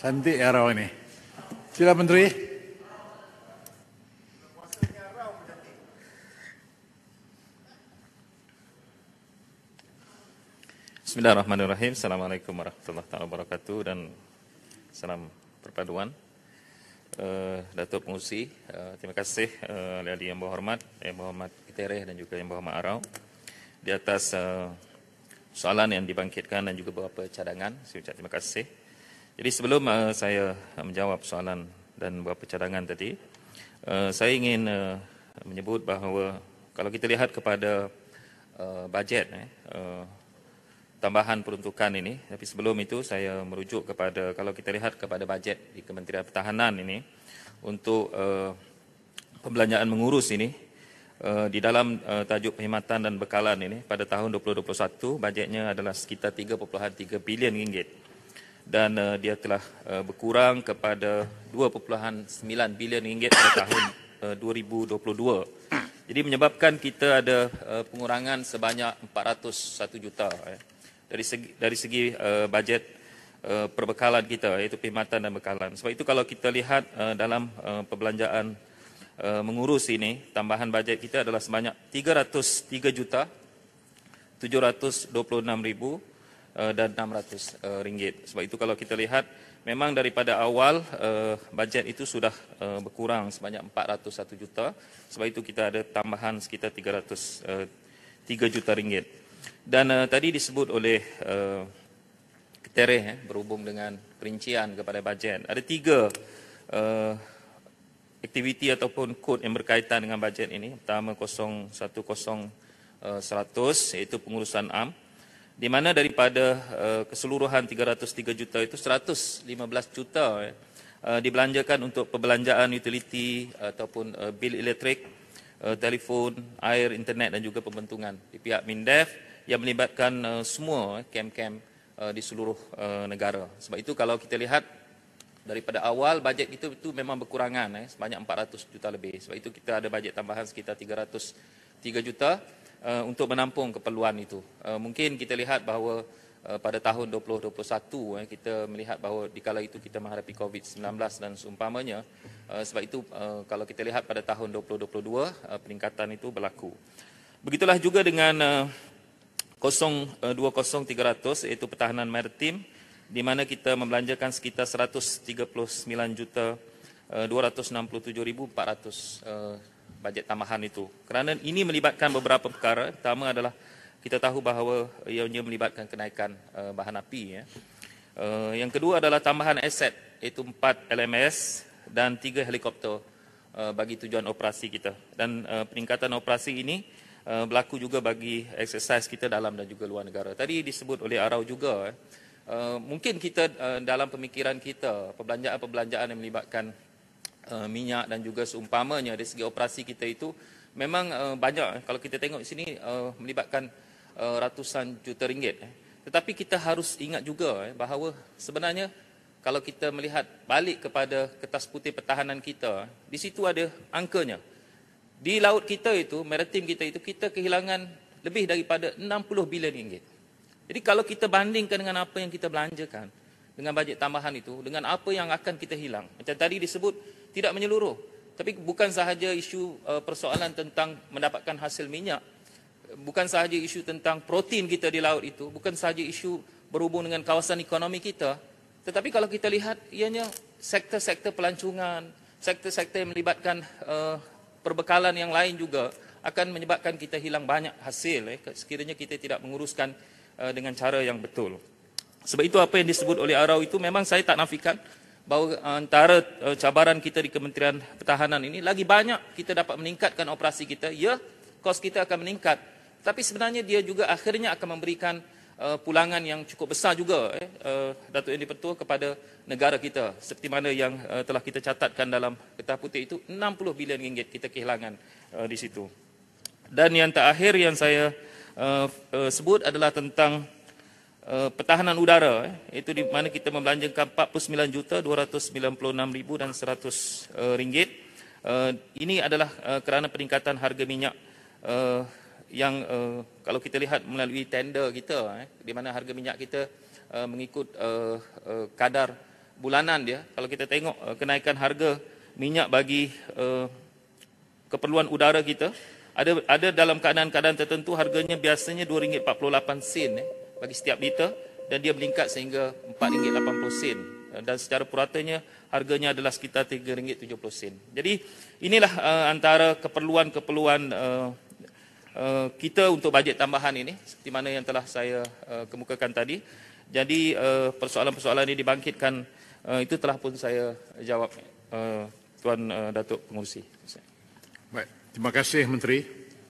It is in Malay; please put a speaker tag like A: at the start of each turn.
A: Cantik ya Rau ini. Sila Menteri. Bismillahirrahmanirrahim. Assalamualaikum warahmatullahi wabarakatuh dan salam perpaduan. Uh, Datuk Pengusi, uh, eh, terima kasih uh, Ali Ali yang berhormat, yang berhormat Kitereh dan juga yang berhormat Arau. Di atas uh, soalan yang dibangkitkan dan juga beberapa cadangan, saya ucap terima kasih. Jadi sebelum uh, saya uh, menjawab soalan dan beberapa cadangan tadi, uh, saya ingin uh, menyebut bahawa kalau kita lihat kepada uh, bajet eh, uh, tambahan peruntukan ini, tapi sebelum itu saya merujuk kepada kalau kita lihat kepada bajet di Kementerian Pertahanan ini untuk uh, pembelanjaan mengurus ini uh, di dalam uh, tajuk perkhidmatan dan bekalan ini pada tahun 2021 bajetnya adalah sekitar 3.3 bilion ringgit dan uh, dia telah uh, berkurang kepada 2.9 bilion ringgit pada tahun eh, uh, 2022. Jadi menyebabkan kita ada uh, pengurangan sebanyak 401 juta eh, dari segi dari segi uh, bajet uh, perbekalan kita iaitu perkhidmatan dan bekalan. Sebab itu kalau kita lihat uh, dalam uh, perbelanjaan uh, mengurus ini tambahan bajet kita adalah sebanyak 303 juta 726 ribu Eh, dan rm eh, ringgit. Sebab itu kalau kita lihat memang daripada awal eh, bajet itu sudah berkurang sebanyak 401 juta sebab itu kita ada tambahan sekitar 303 juta ringgit. Dan tadi disebut oleh Ketereh berhubung dengan perincian kepada bajet. Ada tiga aktiviti ataupun kod yang berkaitan dengan bajet ini. Pertama 010 100 iaitu pengurusan am di mana daripada eh, keseluruhan 303 juta itu 115 juta eh, eh, dibelanjakan untuk perbelanjaan utiliti ataupun bil elektrik, telefon, air, internet dan juga pembentungan di pihak MINDEF yang melibatkan semua kem-kem di seluruh negara. Sebab itu kalau kita lihat daripada awal bajet itu itu memang berkurangan sebanyak 400 juta lebih. Sebab itu kita ada bajet tambahan sekitar 303 juta. Uh, untuk menampung keperluan itu. Uh, mungkin kita lihat bahawa uh, pada tahun 2021 eh, kita melihat bahawa di dikala itu kita menghadapi COVID-19 dan seumpamanya sebab itu kalau kita lihat pada tahun 2022 peningkatan itu berlaku. Begitulah juga dengan 020300 iaitu pertahanan maritim di mana kita membelanjakan sekitar 139 juta 267,400 bajet tambahan itu. Kerana ini melibatkan beberapa perkara. Pertama adalah kita tahu bahawa ianya melibatkan kenaikan uh, bahan api. Ya. Uh, yang kedua adalah tambahan aset iaitu 4 LMS dan 3 helikopter uh, bagi tujuan operasi kita. Dan uh, peningkatan operasi ini uh, berlaku juga bagi eksersis kita dalam dan juga luar negara. Tadi disebut oleh Arau juga, uh, mungkin kita uh, dalam pemikiran kita, perbelanjaan-perbelanjaan yang melibatkan Eh, minyak dan juga seumpamanya dari segi operasi kita itu memang uh, banyak kalau kita tengok sini uh, melibatkan uh, ratusan juta ringgit tetapi kita harus ingat juga eh, bahawa sebenarnya kalau kita melihat balik kepada kertas putih pertahanan kita di situ ada angkanya di laut kita itu maritim kita itu kita kehilangan lebih daripada 60 bilion ringgit jadi kalau kita bandingkan dengan apa yang kita belanjakan dengan bajet tambahan itu dengan apa yang akan kita hilang macam tadi disebut tidak menyeluruh. Tapi bukan sahaja isu uh, persoalan tentang mendapatkan hasil minyak, bukan sahaja isu tentang protein kita di laut itu, bukan sahaja isu berhubung dengan kawasan ekonomi kita, tetapi kalau kita lihat ianya sektor-sektor pelancongan, sektor-sektor yang melibatkan uh, perbekalan yang lain juga akan menyebabkan kita hilang banyak hasil eh, sekiranya kita tidak menguruskan uh, dengan cara yang betul. Sebab itu apa yang disebut oleh Arau itu memang saya tak nafikan bahawa eh, antara eh, cabaran kita di Kementerian Pertahanan ini lagi banyak kita dapat meningkatkan operasi kita ya kos kita akan meningkat tapi sebenarnya dia juga akhirnya akan memberikan eh, pulangan yang cukup besar juga eh uh, Datuk Yang Dipertua kepada negara kita seperti mana yang telah kita catatkan dalam kertas putih itu 60 bilion ringgit kita kehilangan di situ dan yang terakhir yang saya sebut adalah tentang uh, pertahanan udara eh, iaitu di mana kita membelanjakan 49 juta 296,000 dan 100 uh, eh, ringgit. Uh, ini adalah uh, kerana peningkatan harga minyak uh, yang uh, kalau kita lihat melalui tender kita eh, di mana harga minyak kita uh, mengikut uh, uh, kadar bulanan dia kalau kita tengok uh, kenaikan harga minyak bagi uh, keperluan udara kita ada ada dalam keadaan-keadaan tertentu harganya biasanya RM2.48 sen eh, bagi setiap liter dan dia meningkat sehingga RM4.80 eh, dan secara puratanya harganya adalah sekitar RM3.70. Jadi inilah uh, antara keperluan-keperluan uh, uh, kita untuk bajet tambahan ini seperti mana yang telah saya uh, kemukakan tadi. Jadi uh, persoalan-persoalan ini dibangkitkan uh, itu telah pun saya jawab uh, Tuan uh, Datuk Pengurusi. Baik, terima kasih Menteri.